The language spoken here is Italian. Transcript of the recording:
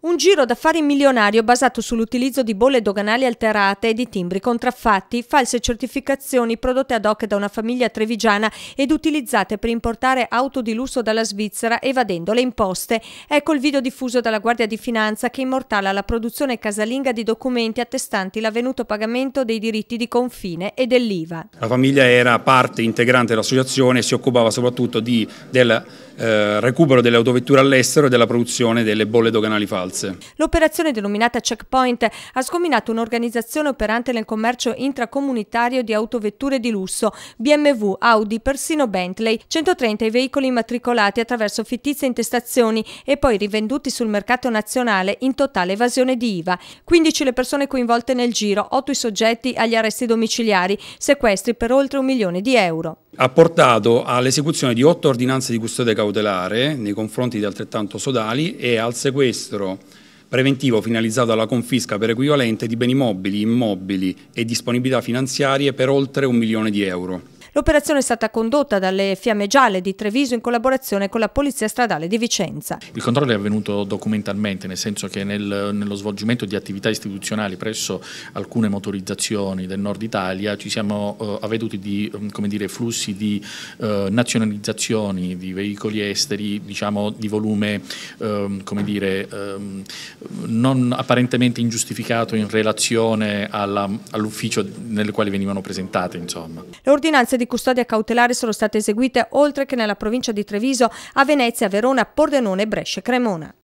Un giro d'affari milionario basato sull'utilizzo di bolle doganali alterate e di timbri contraffatti, false certificazioni prodotte ad hoc da una famiglia trevigiana ed utilizzate per importare auto di lusso dalla Svizzera evadendo le imposte. Ecco il video diffuso dalla Guardia di Finanza che immortala la produzione casalinga di documenti attestanti l'avvenuto pagamento dei diritti di confine e dell'IVA. La famiglia era parte integrante dell'associazione e si occupava soprattutto di, del eh, recupero delle autovetture all'estero e della produzione delle bolle doganali false. L'operazione denominata Checkpoint ha scominato un'organizzazione operante nel commercio intracomunitario di autovetture di lusso, BMW, Audi, persino Bentley, 130 i veicoli immatricolati attraverso fittizie intestazioni e poi rivenduti sul mercato nazionale in totale evasione di IVA. 15 le persone coinvolte nel giro, 8 i soggetti agli arresti domiciliari, sequestri per oltre un milione di euro ha portato all'esecuzione di otto ordinanze di custodia cautelare nei confronti di altrettanto sodali e al sequestro preventivo finalizzato alla confisca per equivalente di beni mobili, immobili e disponibilità finanziarie per oltre un milione di euro. L'operazione è stata condotta dalle Fiamme Gialle di Treviso in collaborazione con la Polizia Stradale di Vicenza. Il controllo è avvenuto documentalmente, nel senso che nel, nello svolgimento di attività istituzionali presso alcune motorizzazioni del nord Italia ci siamo eh, avveduti di mm, dire, flussi di eh, nazionalizzazioni di veicoli esteri diciamo, di volume eh, dire, ehm, non apparentemente ingiustificato in relazione all'ufficio all nel quale venivano presentate. Insomma di custodia cautelare sono state eseguite oltre che nella provincia di Treviso, a Venezia, Verona, Pordenone, Brescia e Cremona.